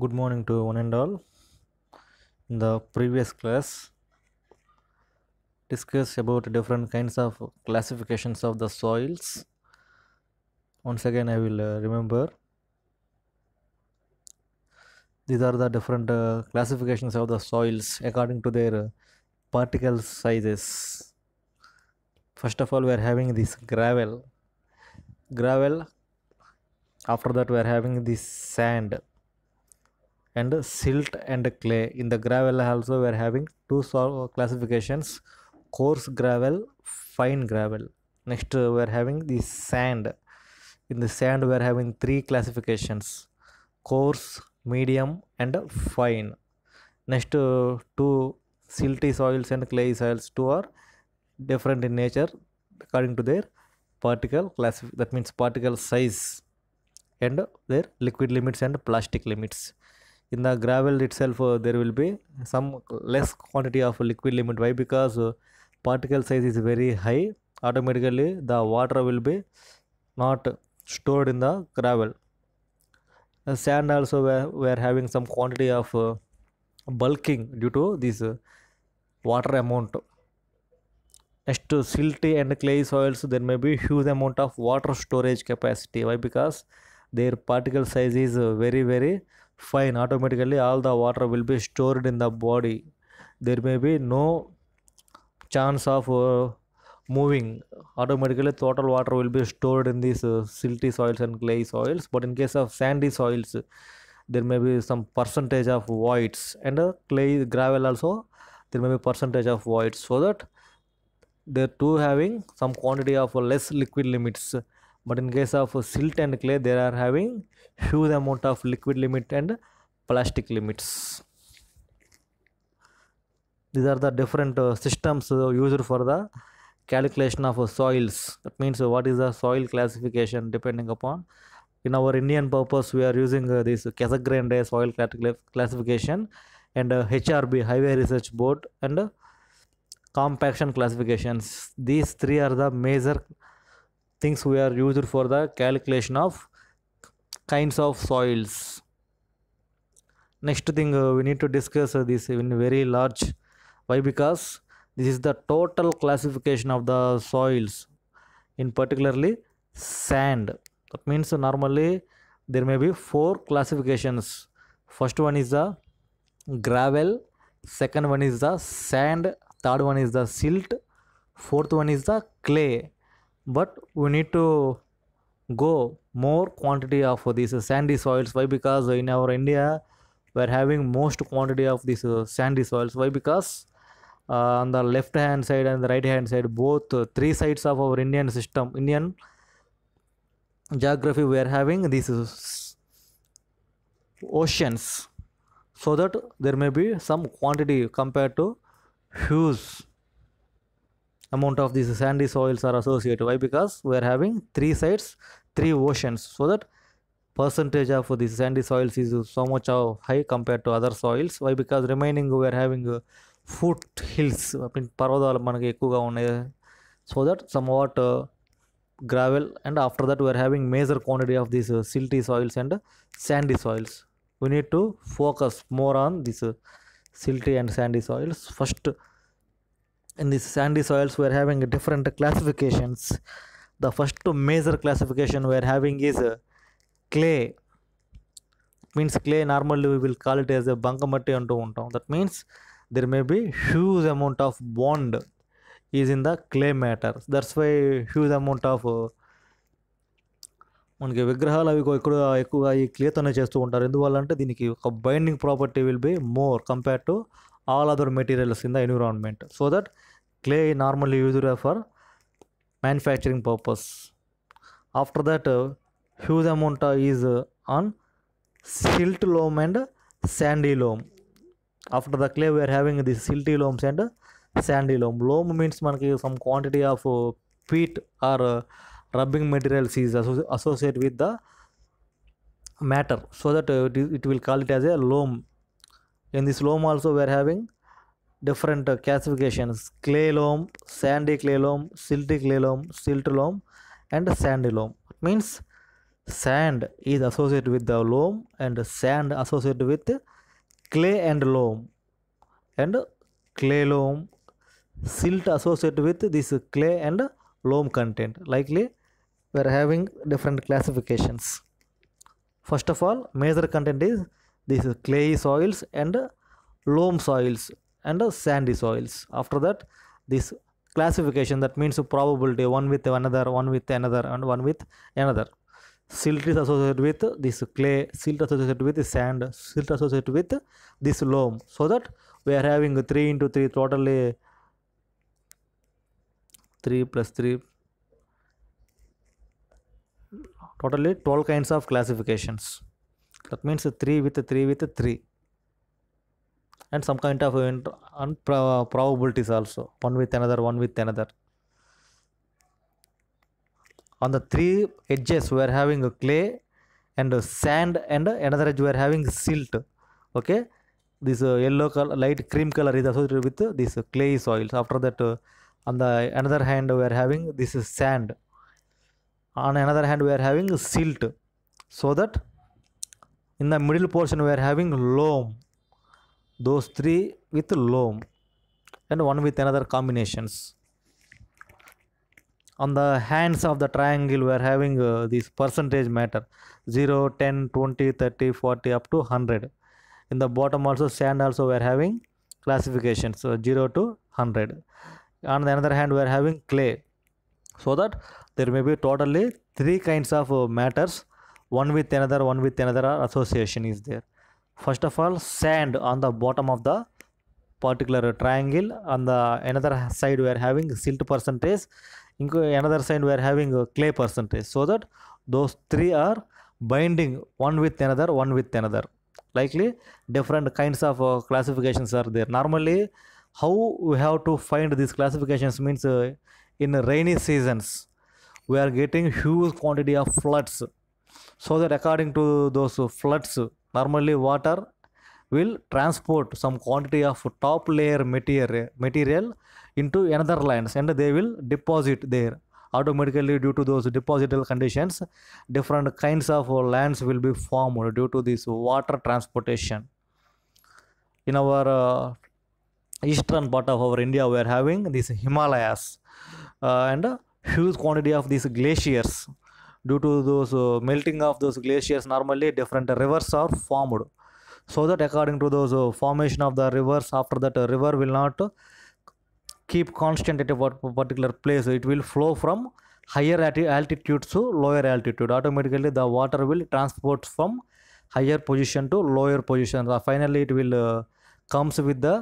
good morning to one and all in the previous class discussed about different kinds of classifications of the soils once again i will uh, remember these are the different uh, classifications of the soils according to their uh, particle sizes first of all we are having this gravel gravel after that we are having this sand and silt and clay in the gravel also we are having two classifications coarse gravel fine gravel next we are having the sand in the sand we are having three classifications coarse medium and fine next uh, two silty soils and clay soils two are different in nature according to their particle class that means particle size and their liquid limits and plastic limits in the gravel itself uh, there will be some less quantity of liquid limit why because uh, particle size is very high automatically the water will be not stored in the gravel uh, sand also we are having some quantity of uh, bulking due to this uh, water amount next to silty and clay soils there may be huge amount of water storage capacity why because their particle size is uh, very very fine automatically all the water will be stored in the body there may be no chance of uh, moving automatically total water will be stored in these uh, silty soils and clay soils but in case of sandy soils there may be some percentage of voids and uh, clay gravel also there may be percentage of voids so that they too having some quantity of less liquid limits but in case of silt and clay they are having huge amount of liquid limit and plastic limits these are the different uh, systems uh, used for the calculation of uh, soils that means uh, what is the soil classification depending upon in our indian purpose we are using uh, this casagrande soil classification and hrb highway research board and compaction classifications these three are the major things we are used for the calculation of kinds of soils next thing uh, we need to discuss uh, this in very large why because this is the total classification of the soils in particularly sand that means uh, normally there may be four classifications first one is the gravel second one is the sand third one is the silt fourth one is the clay but we need to go more quantity of these sandy soils why because in our india we're having most quantity of these sandy soils why because uh, on the left hand side and the right hand side both uh, three sides of our indian system indian geography we are having these oceans so that there may be some quantity compared to huge amount of these sandy soils are associated why because we are having three sites three oceans so that percentage of these sandy soils is so much high compared to other soils why because remaining we are having uh, foothills. i mean so that somewhat gravel and after that we are having major quantity of these uh, silty soils and sandy soils we need to focus more on this uh, silty and sandy soils first in these sandy soils we are having different classifications the first major classification we are having is clay means clay normally we will call it as a bangamatti antu untam that means there may be huge amount of bond is in the clay matter that's why huge amount of మనకి విగ్రహాలు అవి ఎక్కువ ఎక్కువగా ఈ క్లేతోనే చేస్తూ ఉంటారు ఎందువల్ల అంటే దీనికి ఒక binding property will be more compare to all other materials in the environment so that clay normally used for manufacturing purpose after that uh, huge amount is uh, on silt loam and sandy loam after the clay we are having this silty loams and sandy loam loam means మనకి some quantity of uh, peat or uh, rubbing materials is associated with the matter so that uh, it will call it as a loam in this loam also we are having different uh, classifications clay loam sandy clay loam silty clay loam silt loam and sandy loam it means sand is associated with the loam and sand associated with clay and loam and clay loam silt associated with this clay and loam content likely we are having different classifications first of all major content is this is clay soils and loam soils and sandy soils after that this classification that means probability one with another one with another and one with another silt is associated with this clay silt associated with sand silt associated with this loam so that we are having 3 into 3 totally 3 plus 3 totally 12 kinds of classifications that means 3 with 3 with 3 and some kind of probabilities also one with another one with another on the three edges we are having a clay and sand and another edge we are having silt okay this uh, yellow color light cream color is associated with this clay soils after that uh, on the another hand we are having this sand on another hand we are having silt so that in the middle portion we are having loam those three with loam and one with another combinations on the hands of the triangle we are having uh, this percentage matter 0 10 20 30 40 up to 100 in the bottom also sand also we are having classification: so 0 to 100 on the other hand we are having clay so that there may be totally three kinds of uh, matters one with another one with another association is there first of all sand on the bottom of the particular triangle on the another side we are having silt percentage another side we are having clay percentage so that those three are binding one with another one with another likely different kinds of uh, classifications are there normally how we have to find these classifications means uh, in rainy seasons we are getting huge quantity of floods so that according to those floods normally water will transport some quantity of top layer material into another lands and they will deposit there automatically due to those deposital conditions different kinds of lands will be formed due to this water transportation in our uh, eastern part of our india we are having these himalayas uh, and huge quantity of these glaciers due to those uh, melting of those glaciers normally different rivers are formed so that according to those uh, formation of the rivers after that uh, river will not keep constant at a particular place it will flow from higher altitude to lower altitude automatically the water will transport from higher position to lower position finally it will uh, comes with the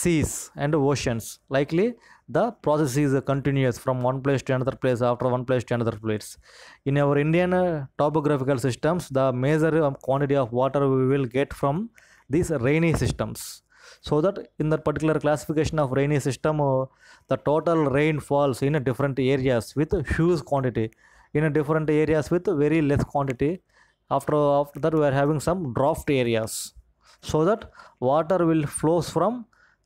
seas and oceans likely the process is continuous from one place to another place after one place to another place in our indian uh, topographical systems the major um, quantity of water we will get from these rainy systems so that in the particular classification of rainy system uh, the total rain falls in different areas with huge quantity in different areas with very less quantity after after that we are having some draft areas so that water will flows from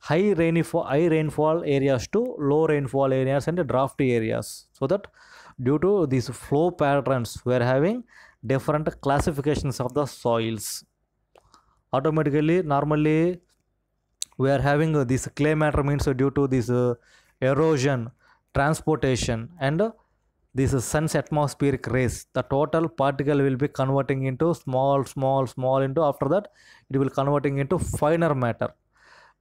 high rainfall high rainfall areas to low rainfall areas and drafty areas so that due to these flow patterns we are having different classifications of the soils automatically normally we are having uh, this clay matter means uh, due to this uh, erosion transportation and this sun's atmospheric rays the total particle will be converting into small small small into after that it will converting into finer matter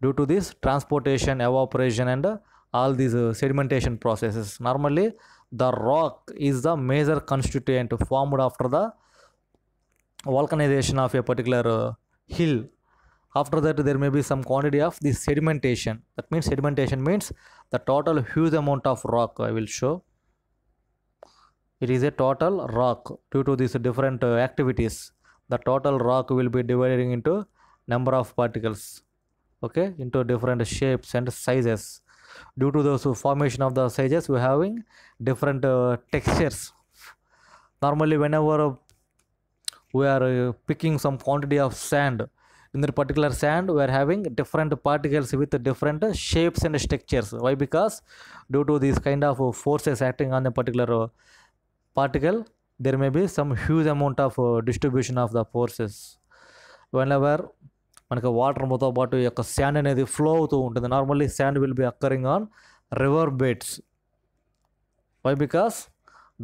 due to this transportation, evaporation and uh, all these uh, sedimentation processes. Normally, the rock is the major constituent formed after the volcanization of a particular uh, hill. After that, there may be some quantity of this sedimentation. That means sedimentation means the total huge amount of rock I will show. It is a total rock due to these different uh, activities. The total rock will be divided into number of particles okay into different shapes and sizes due to the formation of the sizes we are having different uh, textures normally whenever we are uh, picking some quantity of sand in the particular sand we are having different particles with different shapes and structures why because due to these kind of uh, forces acting on a particular uh, particle there may be some huge amount of uh, distribution of the forces whenever మనకి వాటర్తో పాటు యొక్క sand అనేది flow అవుతూ ఉంటుంది normally sand will be occurring on river beds why because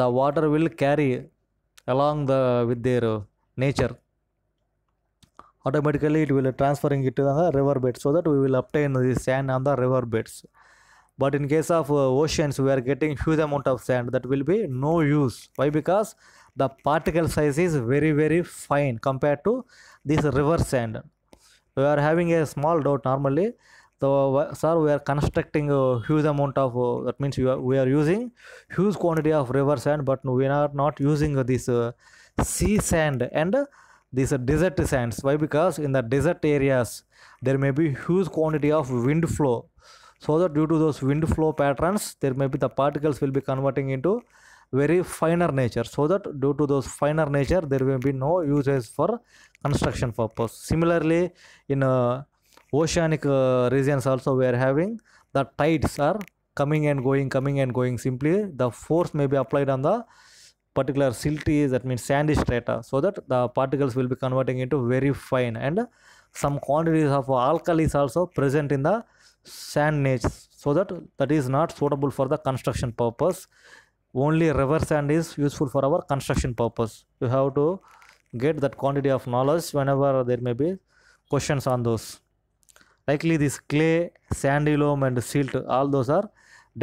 the water will carry along the with their nature automatically it will transferring it the river beds so that we will obtain the sand on the river beds but in case of oceans we are getting huge amount of sand that will be no use why because the particle size is very very fine compare to this river sand we are having a small doubt normally so sir we are constructing a huge amount of uh, that means we are, we are using huge quantity of river sand but we are not using this uh, sea sand and these are desert sands why because in the desert areas there may be huge quantity of wind flow so that due to those wind flow patterns there may be the particles will be converting into very finer nature so that due to those finer nature there will be no uses for construction purpose similarly in uh, oceanic uh, regions also we are having the tides are coming and going coming and going simply the force may be applied on the particular silty that means sandy strata so that the particles will be converting into very fine and some quantities of alkalis also present in the sand nature so that that is not suitable for the construction purpose only reverse hand is useful for our construction purpose you have to get that quantity of knowledge whenever there may be questions on those likely this clay sandy loam and silt all those are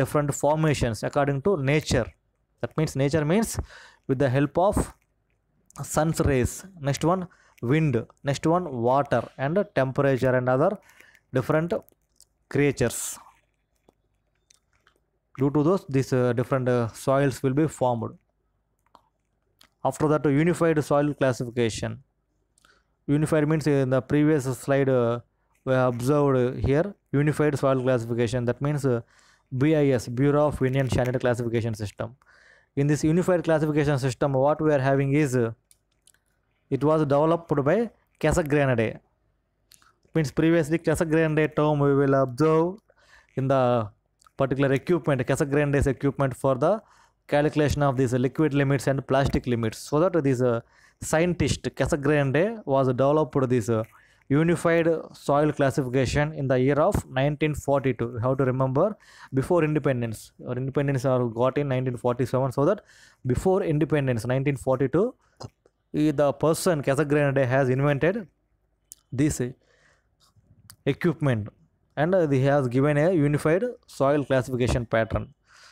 different formations according to nature that means nature means with the help of sun's rays next one wind next one water and temperature and other different creatures due to those these uh, different uh, soils will be formed after that unified soil classification unified means in the previous slide uh, we observed here unified soil classification that means uh, BIS Bureau of Indian Standard Classification System in this unified classification system what we are having is uh, it was developed by Casagrande means previously Casagrande term we will observe in the particular equipment, Casa Grande's equipment for the calculation of these liquid limits and plastic limits. So that this uh, scientist Casa Grande was developed this uh, unified soil classification in the year of 1942. You have to remember before independence or independence are got in 1947. So that before independence 1942, the person Casa Grande has invented this equipment and it has given a unified soil classification pattern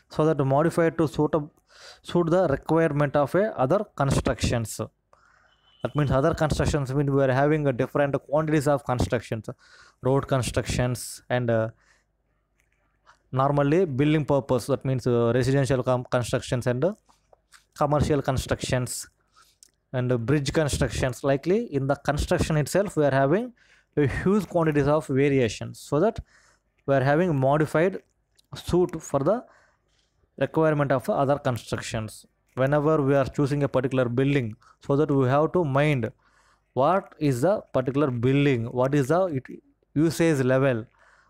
so that modified to suit, up, suit the requirement of a other constructions that means other constructions mean we are having a different quantities of constructions road constructions and uh, normally building purpose that means uh, residential constructions and uh, commercial constructions and bridge constructions likely in the construction itself we are having huge quantities of variations so that we are having modified suit for the requirement of other constructions whenever we are choosing a particular building so that we have to mind what is the particular building what is the usage level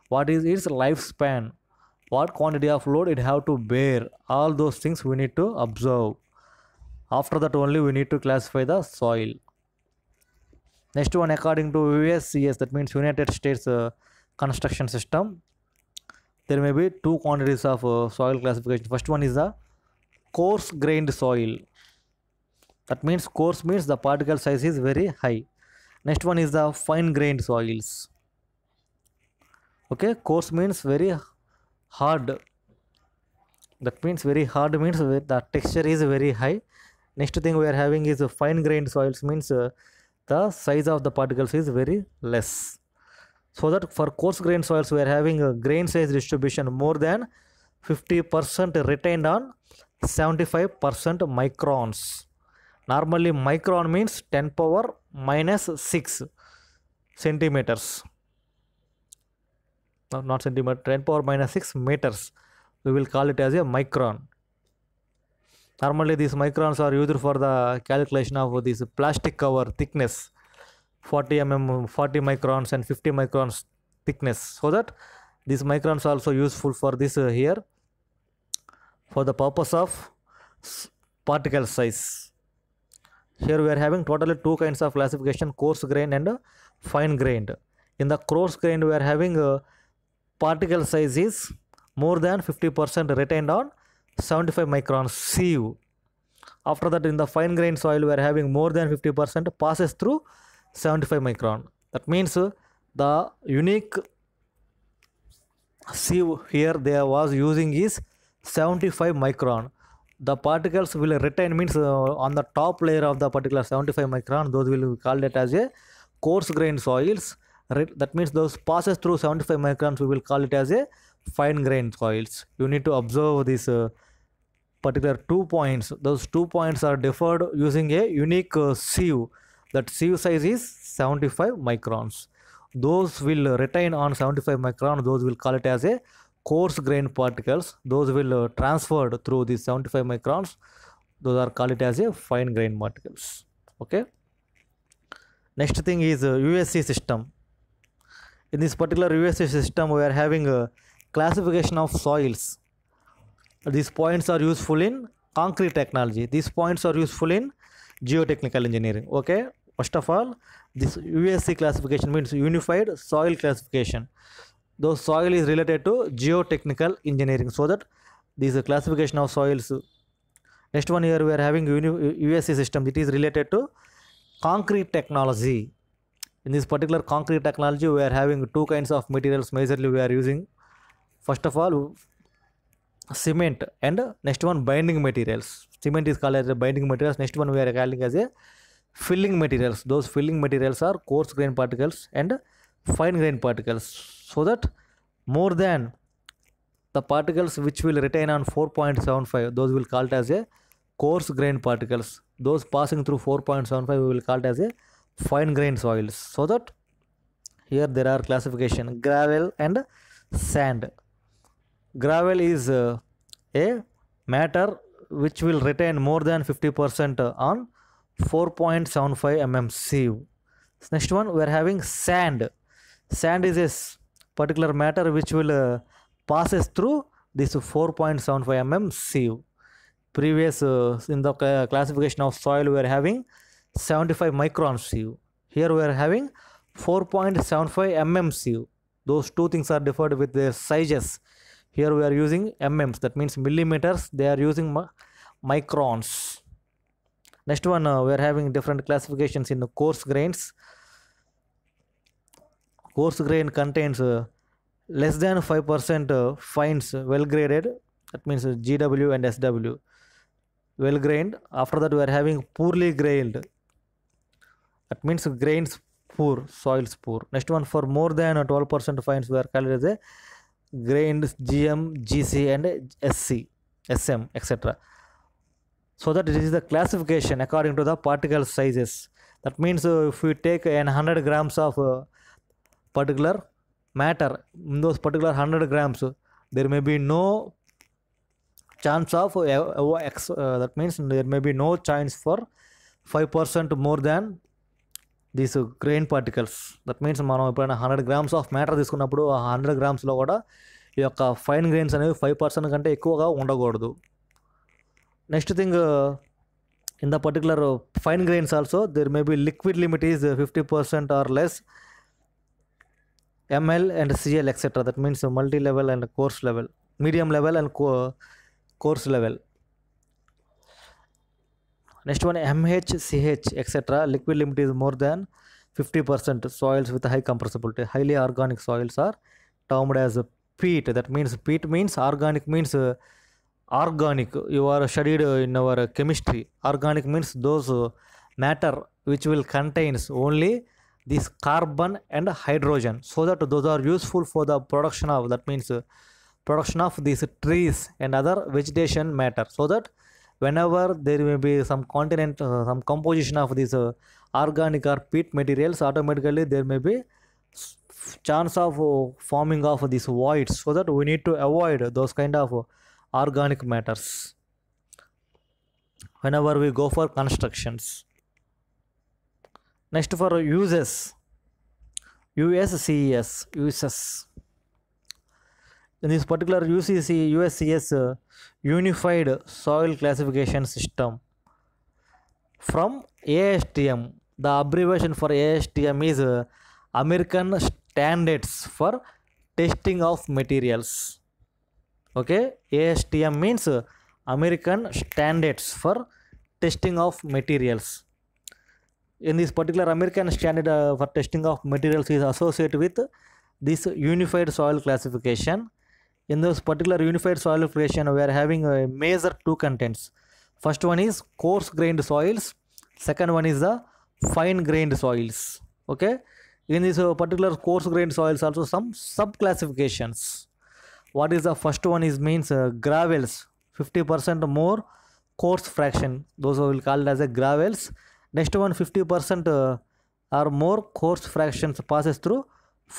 what is its lifespan what quantity of load it have to bear all those things we need to observe after that only we need to classify the soil next one according to uscs that means united states uh, construction system there may be two quantities of uh, soil classification first one is the coarse grained soil that means coarse means the particle size is very high next one is the fine grained soils okay coarse means very hard that means very hard means the texture is very high next thing we are having is fine grained soils means uh, the size of the particles is very less so that for coarse grain soils we are having a grain size distribution more than 50% retained on 75% microns normally micron means 10 power minus 6 centimeters no, not centimeter 10 power minus 6 meters we will call it as a micron Normally these microns are used for the calculation of this plastic cover thickness 40 mm, 40 microns and 50 microns thickness so that these microns also useful for this uh, here for the purpose of particle size. Here we are having totally two kinds of classification coarse grain and uh, fine grained. In the coarse grain we are having uh, particle size is more than 50% retained on 75 micron sieve. After that, in the fine grain soil, we are having more than 50% passes through 75 micron. That means uh, the unique sieve here they was using is 75 micron. The particles will retain means uh, on the top layer of the particular 75 micron, those will be called it as a coarse grain soils. That means those passes through 75 microns, we will call it as a fine grain soils. You need to observe this uh, particular two points those two points are deferred using a unique uh, sieve that sieve size is 75 microns those will retain on 75 micron those will call it as a coarse grain particles those will uh, transferred through these 75 microns those are called it as a fine grain particles okay next thing is uh, usc system in this particular usc system we are having a uh, classification of soils these points are useful in concrete technology. These points are useful in geotechnical engineering. Okay. First of all, this USC classification means unified soil classification. Though soil is related to geotechnical engineering, so that this classification of soils. Next one here we are having USC system. It is related to concrete technology. In this particular concrete technology, we are having two kinds of materials majorly we are using. First of all, cement and next one binding materials cement is called as a binding materials next one we are calling as a filling materials those filling materials are coarse grain particles and fine grain particles so that more than the particles which will retain on 4.75 those will called as a coarse grain particles those passing through 4.75 we will called as a fine grain soils so that here there are classification gravel and sand gravel is uh, a matter which will retain more than 50% on 4.75 mm sieve. Next one, we are having sand. Sand is a particular matter which will uh, passes through this 4.75 mm sieve. Previous uh, in the uh, classification of soil, we are having 75 micron sieve. Here we are having 4.75 mm sieve. Those two things are differed with their sizes here we are using mms that means millimeters they are using microns next one uh, we are having different classifications in coarse grains coarse grain contains uh, less than 5% uh, fines well graded that means uh, gw and sw well grained after that we are having poorly grained that means grains poor soils poor next one for more than 12% fines we are called as a grained GM, GC and SC, SM etc. So that it is the classification according to the particle sizes. That means uh, if we take an 100 grams of uh, particular matter, in those particular 100 grams, uh, there may be no chance of uh, uh, that means there may be no chance for 5% more than these grain particles that means మనం ఎప్పుడైనా hundred grams of matter తీసుకున్నప్పుడు ఆ hundred గ్రామ్స్లో కూడా ఈ యొక్క fine grains అనేవి five percent కంటే ఎక్కువగా ఉండకూడదు next thing in the particular fine grains also there may be liquid limit is fifty percent or less ML and CL etcetera that means multi level and coarse level medium level and co coarse level Next one MH CH etc. Liquid limit is more than 50%. Soils with high compressibility, highly organic soils are termed as peat. That means peat means organic means uh, organic. You are studied in our chemistry. Organic means those uh, matter which will contains only this carbon and hydrogen so that those are useful for the production of that means uh, production of these trees and other vegetation matter so that whenever there may be some continent uh, some composition of these uh, organic or peat materials automatically there may be chance of uh, forming of these voids so that we need to avoid those kind of uh, organic matters whenever we go for constructions next for uses USCES uses in this particular UCC USCS uh, Unified Soil Classification System from ASTM. The abbreviation for ASTM is uh, American Standards for Testing of Materials. Okay, ASTM means uh, American Standards for Testing of Materials. In this particular American standard uh, for testing of materials is associated with this unified soil classification in this particular unified soil creation we are having a major two contents first one is coarse grained soils second one is the fine grained soils okay in this uh, particular coarse grained soils also some sub classifications what is the first one is means uh, gravels 50% more coarse fraction those will call as a gravels next one 50% uh, or more coarse fractions passes through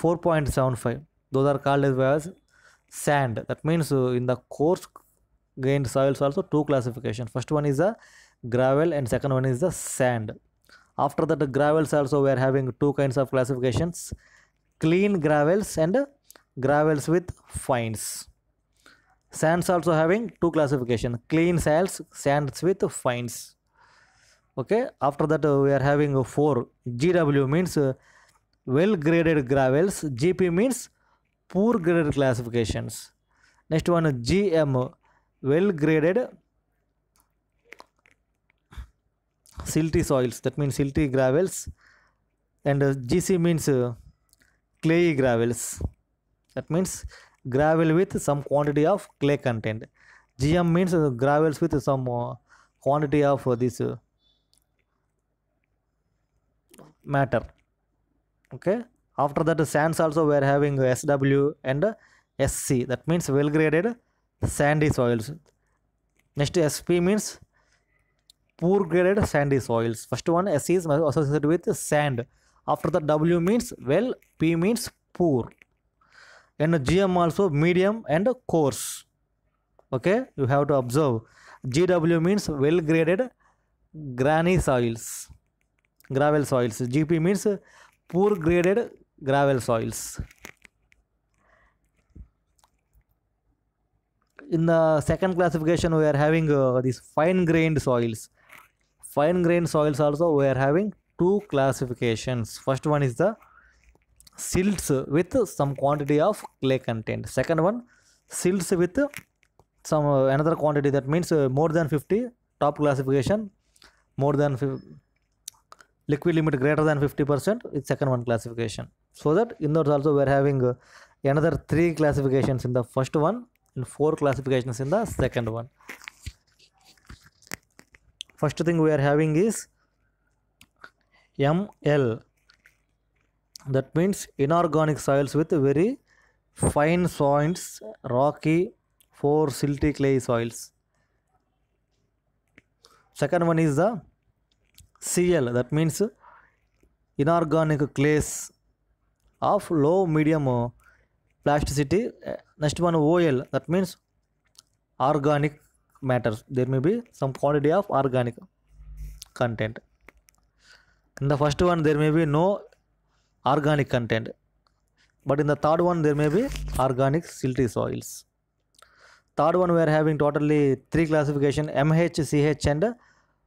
4.75 those are called as sand that means in the coarse grained soils also two classification first one is the gravel and second one is the sand after that the gravels also we are having two kinds of classifications clean gravels and gravels with fines sands also having two classification clean sands sands with fines okay after that uh, we are having four gw means uh, well graded gravels gp means poor graded classifications. Next one GM, well graded silty soils, that means silty gravels, and uh, GC means uh, clay gravels, that means gravel with some quantity of clay content. GM means uh, gravels with some quantity of this matter. Okay after that sands also were having sw and sc that means well graded sandy soils next sp means poor graded sandy soils first one sc is associated with sand after that w means well p means poor and gm also medium and coarse okay you have to observe gw means well graded granny soils gravel soils gp means poor graded gravel soils. In the second classification, we are having uh, these fine-grained soils. Fine-grained soils also we are having two classifications. First one is the silts with some quantity of clay content. Second one, silts with some uh, another quantity that means uh, more than 50 top classification more than liquid limit greater than 50% is second one classification so that indoors also we're having uh, another three classifications in the first one and four classifications in the second one first thing we are having is ml that means inorganic soils with very fine soils rocky four silty clay soils second one is the cl that means inorganic clays of low medium uh, plasticity. Uh, next one oil that means organic matter. There may be some quantity of organic content. In the first one there may be no organic content. But in the third one there may be organic silty soils. Third one we are having totally three classification MH, and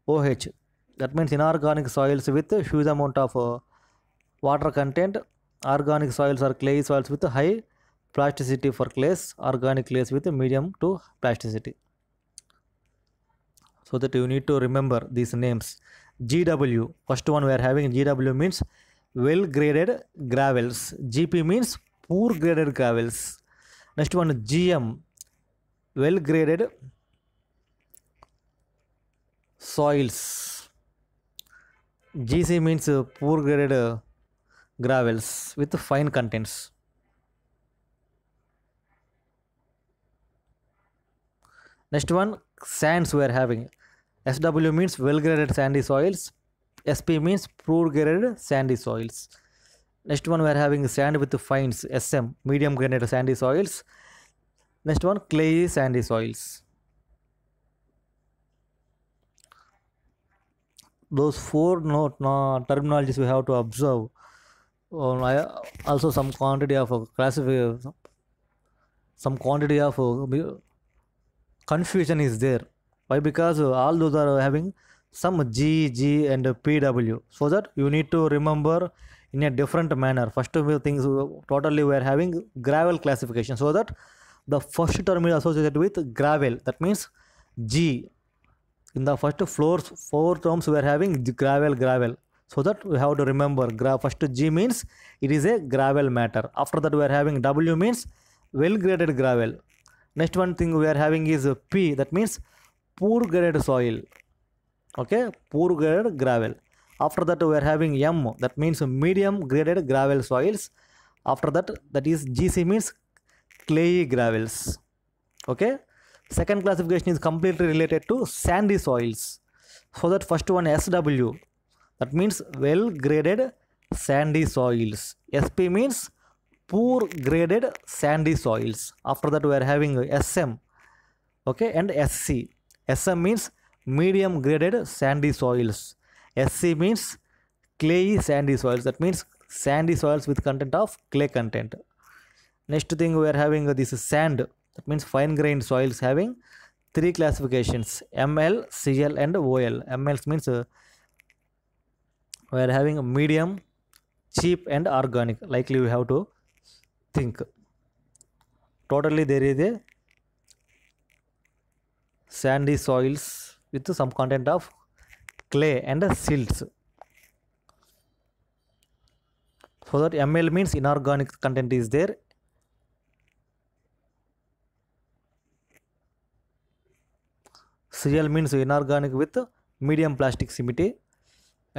OH. That means inorganic soils with huge amount of uh, water content organic soils are clay soils with high plasticity for clays, organic clays with medium to plasticity. So that you need to remember these names. GW, first one we are having GW means well graded gravels. GP means poor graded gravels. Next one GM, well graded soils. GC means poor graded gravels with fine contents. Next one, sands we are having. SW means well-graded sandy soils. SP means poor-graded sandy soils. Next one, we are having sand with fines, SM, medium-graded sandy soils. Next one, clay sandy soils. Those four note, no, terminologies we have to observe or oh, also some quantity of uh, classification some quantity of uh, confusion is there why because uh, all those are having some g g and pw so that you need to remember in a different manner first of all things totally we are having gravel classification so that the first term is associated with gravel that means g in the first floors four terms we are having gravel gravel so that we have to remember first G means it is a gravel matter after that we are having W means well graded gravel next one thing we are having is P that means poor graded soil okay poor graded gravel after that we are having M that means medium graded gravel soils after that that is GC means clayey gravels okay second classification is completely related to sandy soils so that first one SW that means well graded sandy soils. SP means poor graded sandy soils. After that we are having SM okay and SC. SM means medium graded sandy soils. SC means clay sandy soils. That means sandy soils with content of clay content. Next thing we are having this sand. That means fine grained soils having three classifications ML, CL and OL. ML means we are having a medium cheap and organic likely we have to think totally there is a sandy soils with some content of clay and silts so that ml means inorganic content is there cl means inorganic with medium plastic simity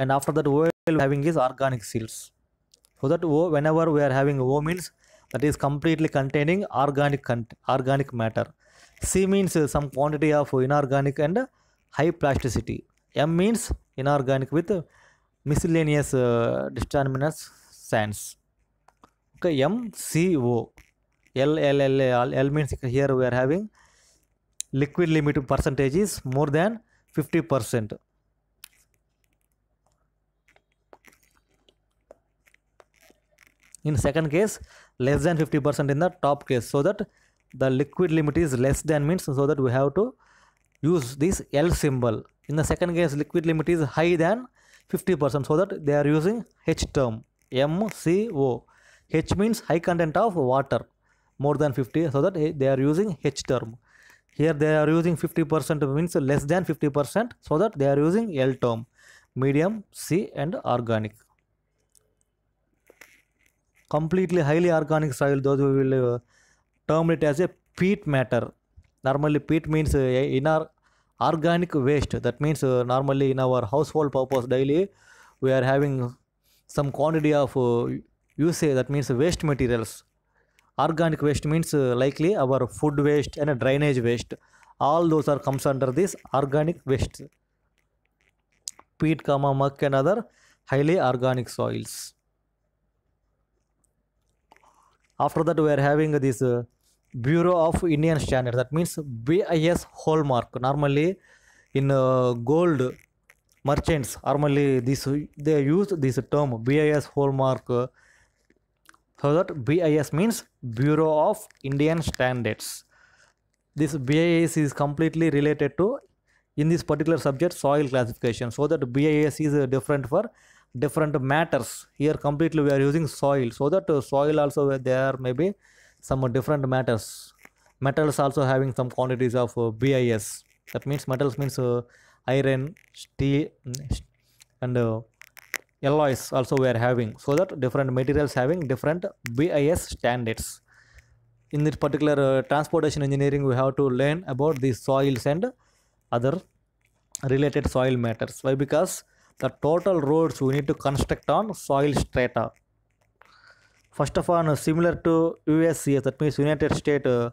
and after that O having is organic seals. So that O whenever we are having O means that is completely containing organic organic matter. C means some quantity of inorganic and high plasticity. M means inorganic with miscellaneous uh, determinants sands. Okay, M C O L L L L L means here we are having liquid limit percentage is more than 50 percent in second case less than 50% in the top case so that the liquid limit is less than means so that we have to use this L symbol in the second case liquid limit is high than 50% so that they are using H term MCO H means high content of water more than 50 so that eh, they are using H term here they are using 50% means less than 50% so that they are using L term medium C and organic completely highly organic soil those we will uh, term it as a peat matter normally peat means uh, in our organic waste that means uh, normally in our household purpose daily we are having some quantity of uh, usage that means waste materials organic waste means uh, likely our food waste and drainage waste all those are comes under this organic waste peat comma muck and other highly organic soils after that we are having this uh, bureau of indian standards that means bis hallmark normally in uh, gold merchants normally this they use this term bis hallmark so that bis means bureau of indian standards this bis is completely related to in this particular subject soil classification so that bis is uh, different for different matters here completely we are using soil so that uh, soil also there may be some different matters metals also having some quantities of uh, bis that means metals means uh, iron steel mm, and alloys also we are having so that different materials having different bis standards in this particular transportation engineering we have to learn about these soils and other related soil matters why because the total roads we need to construct on soil strata. First of all, similar to USCS, that means United States uh,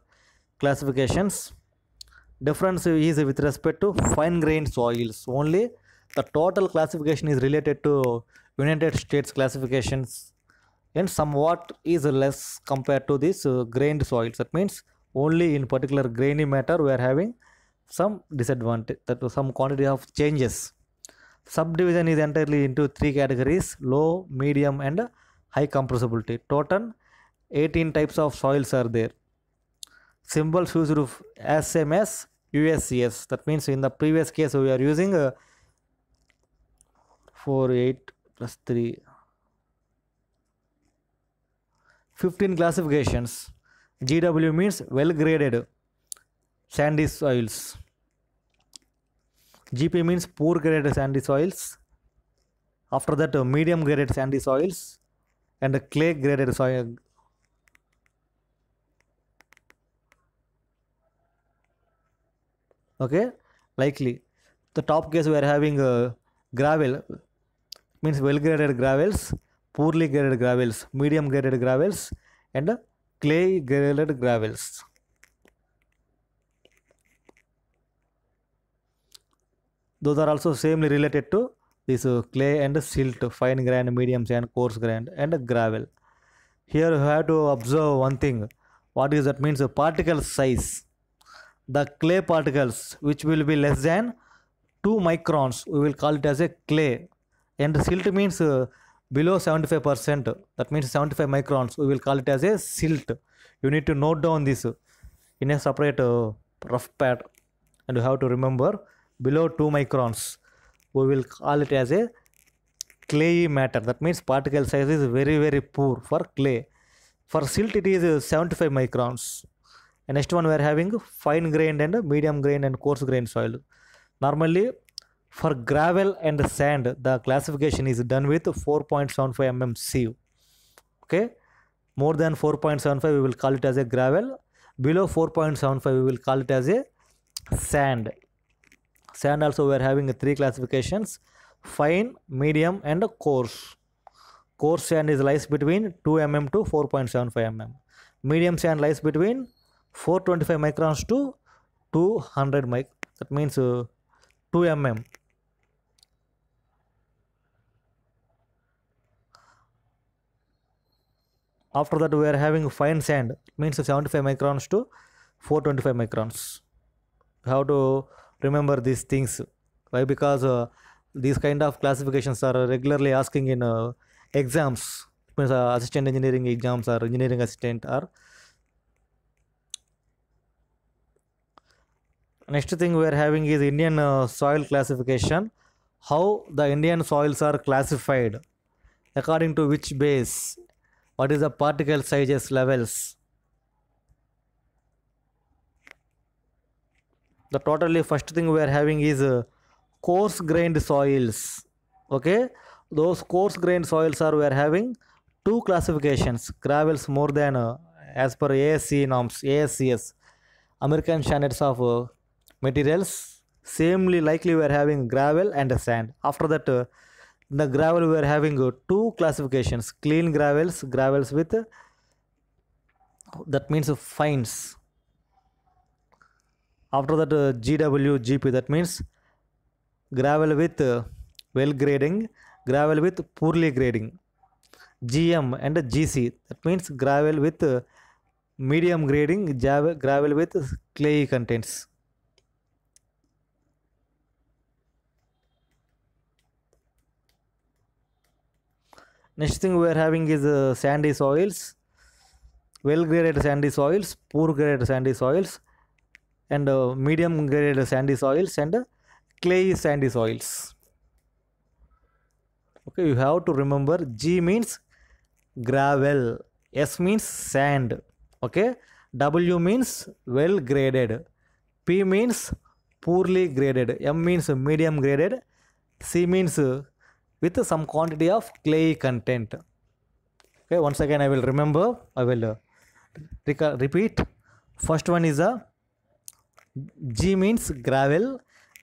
classifications. Difference is with respect to fine-grained soils. Only the total classification is related to United States classifications and somewhat is less compared to this uh, grained soils. That means only in particular grainy matter we are having some disadvantage, that some quantity of changes. Subdivision is entirely into three categories low, medium, and high compressibility. Total 18 types of soils are there. Symbols used SMS, USCS. That means in the previous case we are using uh, 4, 8 plus 3. 15 classifications. GW means well graded sandy soils. GP means poor graded sandy soils. After that, uh, medium graded sandy soils and clay graded soil. Okay, likely. The top case we are having uh, gravel means well graded gravels, poorly graded gravels, medium graded gravels, and uh, clay graded gravels. Those are also samely related to this uh, clay and silt, fine grain, medium sand, coarse grain and gravel. Here you have to observe one thing. What is that means? Particle size. The clay particles which will be less than 2 microns, we will call it as a clay. And silt means uh, below 75%, that means 75 microns, we will call it as a silt. You need to note down this in a separate uh, rough pad and you have to remember below 2 microns we will call it as a clayey matter that means particle size is very very poor for clay for silt it is 75 microns and next one we are having fine grained and medium grained and coarse grained soil normally for gravel and sand the classification is done with 4.75 mm sieve okay more than 4.75 we will call it as a gravel below 4.75 we will call it as a sand sand also we are having three classifications fine medium and coarse coarse sand is lies between 2 mm to 4.75 mm medium sand lies between 425 microns to 200 mic that means uh, 2 mm after that we are having fine sand means 75 microns to 425 microns how to remember these things why because uh, these kind of classifications are regularly asking in uh, exams means uh, assistant engineering exams or engineering assistant or next thing we are having is indian uh, soil classification how the indian soils are classified according to which base what is the particle sizes levels the totally first thing we are having is uh, coarse grained soils okay those coarse grained soils are we are having two classifications gravels more than uh, as per asc norms ascs american standards of uh, materials Similarly, likely we are having gravel and sand after that uh, the gravel we are having uh, two classifications clean gravels gravels with uh, that means fines after that uh, gwgp that means gravel with uh, well grading gravel with poorly grading gm and gc that means gravel with uh, medium grading gravel with clay contents next thing we are having is uh, sandy soils well graded sandy soils poor graded sandy soils and uh, medium grade sandy soils and clay sandy soils. Okay, you have to remember G means gravel, S means sand, okay, W means well graded, P means poorly graded, M means medium graded, C means with some quantity of clay content. Okay, once again I will remember, I will uh, repeat. First one is a uh, G means gravel,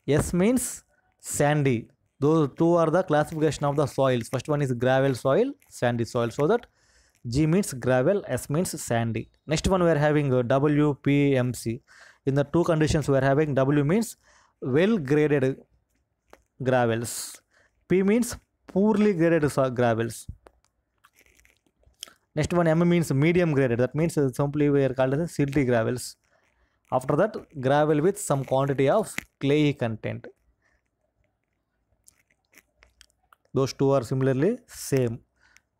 S means sandy. Those two are the classification of the soils. First one is gravel soil, sandy soil. So that G means gravel, S means sandy. Next one we are having uh, WPMC. In the two conditions we are having W means well graded gravels. P means poorly graded gravels. Next one M means medium graded. That means uh, simply we are called as silty gravels. After that, gravel with some quantity of clay content. Those two are similarly same.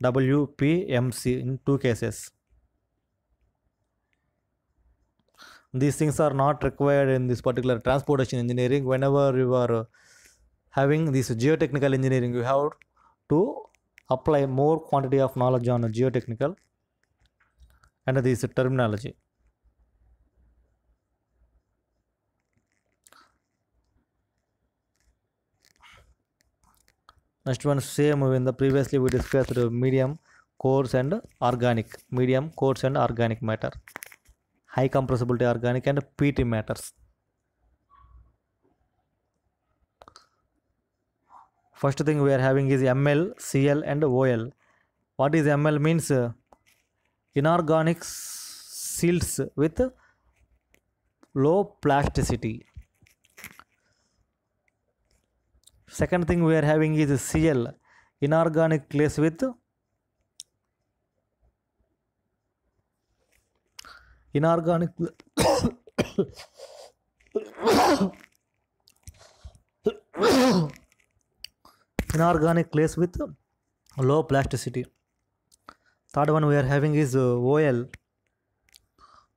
WPMC in two cases. These things are not required in this particular transportation engineering. Whenever you are having this geotechnical engineering, you have to apply more quantity of knowledge on geotechnical and this terminology. Next one same in the previously we discussed uh, medium coarse and organic medium coarse and organic matter high compressibility organic and PT matters first thing we are having is ML CL and OL what is ML means uh, inorganic seals with low plasticity second thing we are having is cl inorganic clays with inorganic inorganic clays with low plasticity third one we are having is uh, ol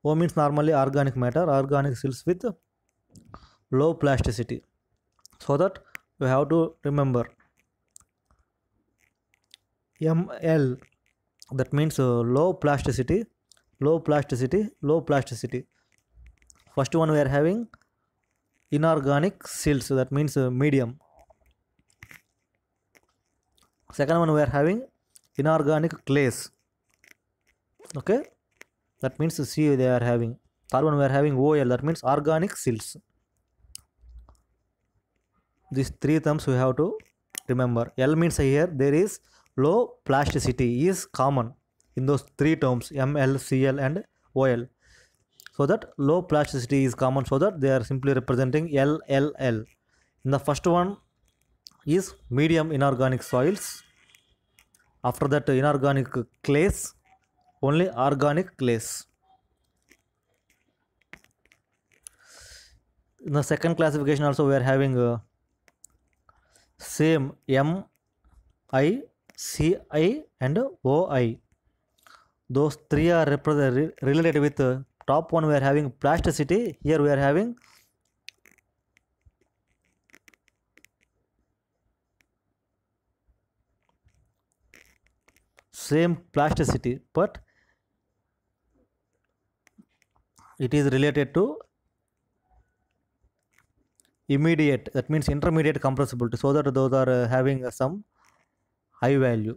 o means normally organic matter organic seals with low plasticity so that you have to remember ml that means uh, low plasticity low plasticity low plasticity first one we are having inorganic seals that means uh, medium second one we are having inorganic clays okay that means see uh, they are having third one we are having ol that means organic seals these three terms we have to remember. L means here there is low plasticity is common in those three terms M L C L and OL. So that low plasticity is common so that they are simply representing L, L, L. In the first one is medium inorganic soils. After that inorganic clays, only organic clays. In the second classification also we are having uh, same M, I, C, I and O, I. Those three are related with uh, top one we are having plasticity, here we are having same plasticity but it is related to immediate that means intermediate compressibility so that those are uh, having uh, some high value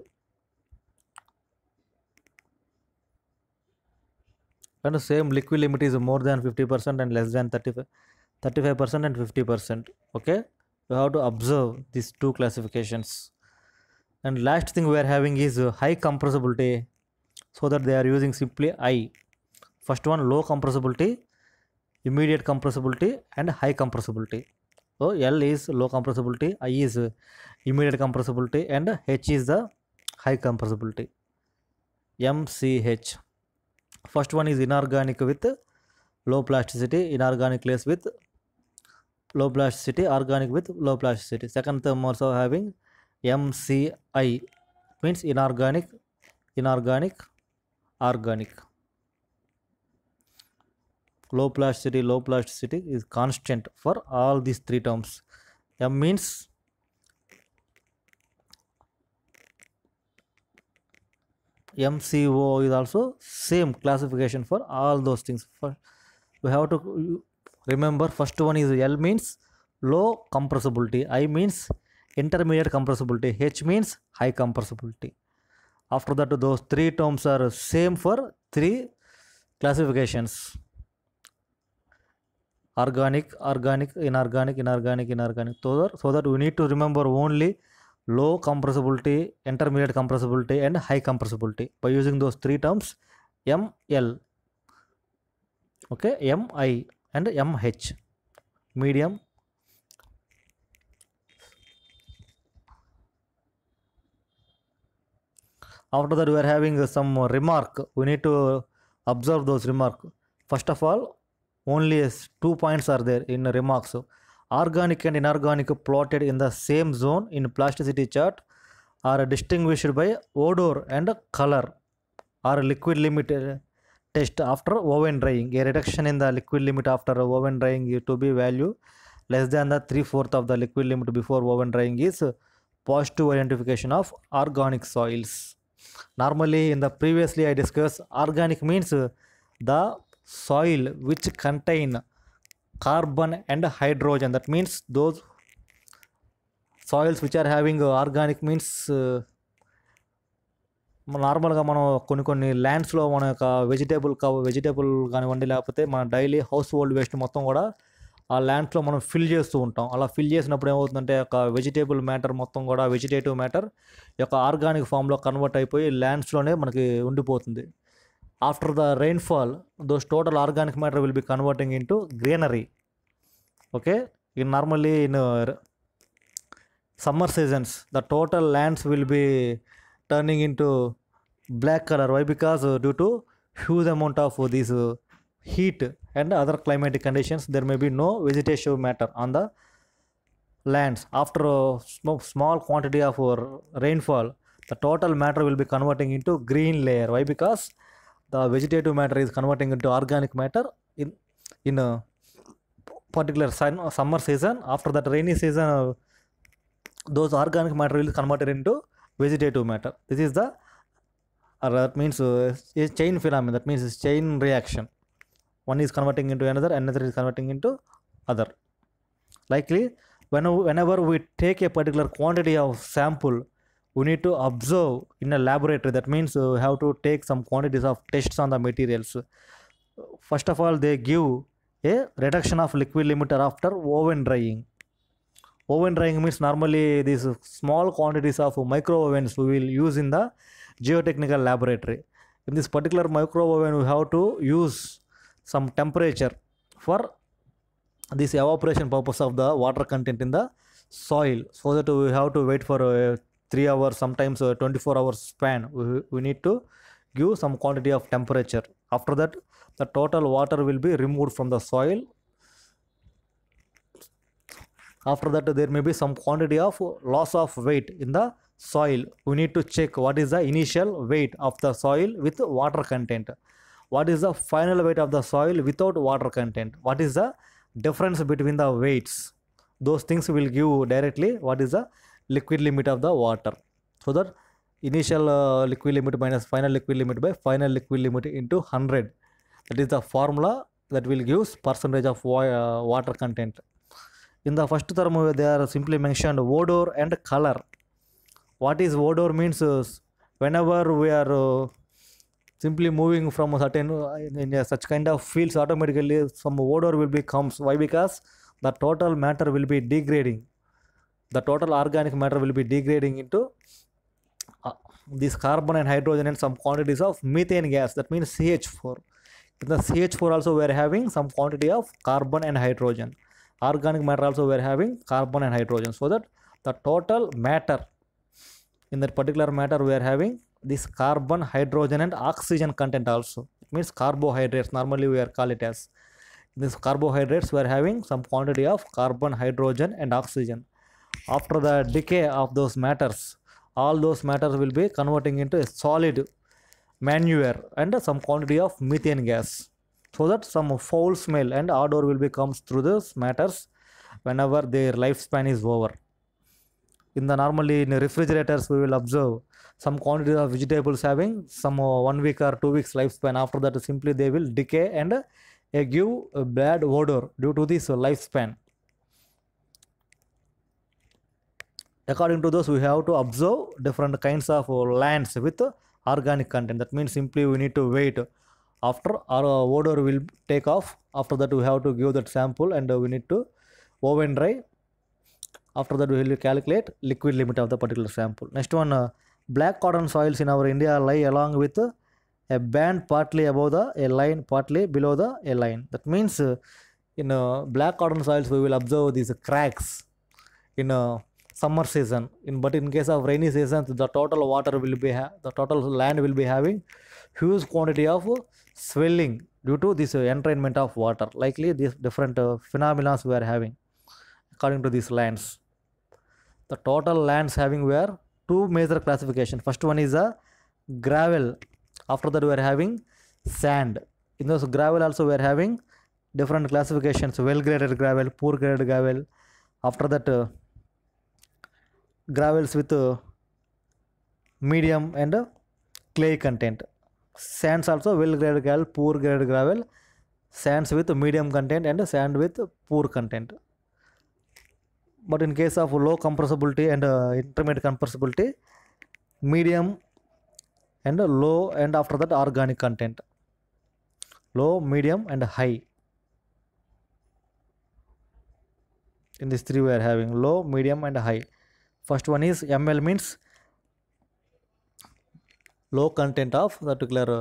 and same liquid limit is more than 50% and less than 35 percent and 50% okay you have to observe these two classifications and last thing we are having is uh, high compressibility so that they are using simply i first one low compressibility immediate compressibility and high compressibility so L is low compressibility, I is immediate compressibility and H is the high compressibility. MCH. First one is inorganic with low plasticity, inorganic class with low plasticity, organic with low plasticity. Second term also having MCI means inorganic, inorganic, organic low plasticity, low plasticity is constant for all these three terms. M means MCO is also same classification for all those things. For we have to remember first one is L means low compressibility, I means intermediate compressibility, H means high compressibility. After that, those three terms are same for three classifications. organic organic inorganic inorganic inorganic so that, so that we need to remember only low compressibility intermediate compressibility and high compressibility by using those three terms ml okay mi and mh medium after that we are having some remark we need to observe those remark first of all only two points are there in remarks organic and inorganic plotted in the same zone in plasticity chart are distinguished by odor and color or liquid limit uh, test after oven drying a reduction in the liquid limit after oven drying to be value less than the 3 fourth of the liquid limit before oven drying is positive identification of organic soils normally in the previously i discussed organic means the soil which contain carbon and hydrogen that means those soils which are having organic means నార్మల్గా మనం కొన్ని కొన్ని ల్యాండ్స్లో మన యొక్క vegetable కా vegetable కానివ్వండి లేకపోతే మన డైలీ హౌస్ హోల్డ్ వేస్ట్ మొత్తం కూడా ఆ ల్యాండ్స్లో మనం ఫిల్ చేస్తూ ఉంటాం అలా ఫిల్ చేసినప్పుడు ఏమవుతుందంటే ఒక వెజిటేబుల్ మ్యాటర్ మొత్తం కూడా వెజిటేటివ్ మ్యాటర్ యొక్క ఆర్గానిక్ ఫామ్లో కన్వర్ట్ అయిపోయి ల్యాండ్స్లోనే మనకి ఉండిపోతుంది after the rainfall those total organic matter will be converting into granary okay in normally in uh, summer seasons the total lands will be turning into black color why because uh, due to huge amount of uh, these uh, heat and other climatic conditions there may be no vegetation matter on the lands after a uh, small quantity of uh, rainfall the total matter will be converting into green layer why because the vegetative matter is converting into organic matter in in a particular sun, summer season after that rainy season those organic matter will convert into vegetative matter this is the or that means uh, is chain phenomenon that means chain reaction one is converting into another another is converting into other likely when, whenever we take a particular quantity of sample we need to observe in a laboratory that means we have to take some quantities of tests on the materials first of all they give a reduction of liquid limiter after oven drying oven drying means normally these small quantities of micro ovens we will use in the geotechnical laboratory in this particular micro oven we have to use some temperature for this evaporation purpose of the water content in the soil so that we have to wait for a 3 hours sometimes uh, 24 hours span we, we need to give some quantity of temperature after that the total water will be removed from the soil after that there may be some quantity of loss of weight in the soil we need to check what is the initial weight of the soil with water content what is the final weight of the soil without water content what is the difference between the weights those things will give directly what is the liquid limit of the water so that initial uh, liquid limit minus final liquid limit by final liquid limit into 100 that is the formula that will give percentage of wa uh, water content in the first term uh, they are simply mentioned odor and color what is odor means uh, whenever we are uh, simply moving from a certain uh, in a such kind of fields automatically some odor will be comes why because the total matter will be degrading the total organic matter will be degrading into uh, this carbon and hydrogen and some quantities of methane gas that means CH4 in the CH4 also we are having some quantity of carbon and hydrogen organic matter also we are having carbon and hydrogen so that the total matter in that particular matter we are having this carbon hydrogen and oxygen content also it means carbohydrates normally we are call it as this carbohydrates we are having some quantity of carbon hydrogen and oxygen after the decay of those matters all those matters will be converting into a solid manure and some quantity of methane gas so that some foul smell and odor will be comes through those matters whenever their lifespan is over in the normally in refrigerators we will observe some quantity of vegetables having some uh, one week or two weeks lifespan after that simply they will decay and uh, give a bad odor due to this lifespan according to those we have to observe different kinds of lands with organic content that means simply we need to wait after our odor will take off after that we have to give that sample and we need to oven dry after that we will calculate liquid limit of the particular sample next one uh, black cotton soils in our india lie along with a band partly above the a line partly below the a line that means uh, in uh, black cotton soils we will observe these cracks in uh, summer season in but in case of rainy season the total water will be the total land will be having huge quantity of swelling due to this entrainment of water likely these different uh, phenomena we are having according to these lands the total lands having were two major classification first one is a uh, gravel after that we are having sand in those gravel also we are having different classifications well graded gravel poor graded gravel after that uh, gravels with uh, medium and uh, clay content. Sands also well graded gravel, poor graded gravel, sands with medium content and sand with poor content. But in case of low compressibility and uh, intermediate compressibility, medium and low and after that organic content. Low, medium and high. In these three we are having low, medium and high first one is ml means low content of the particular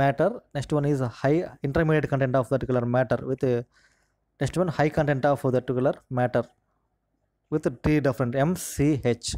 matter next one is high intermediate content of the particular matter with next one high content of the particular matter with three different mch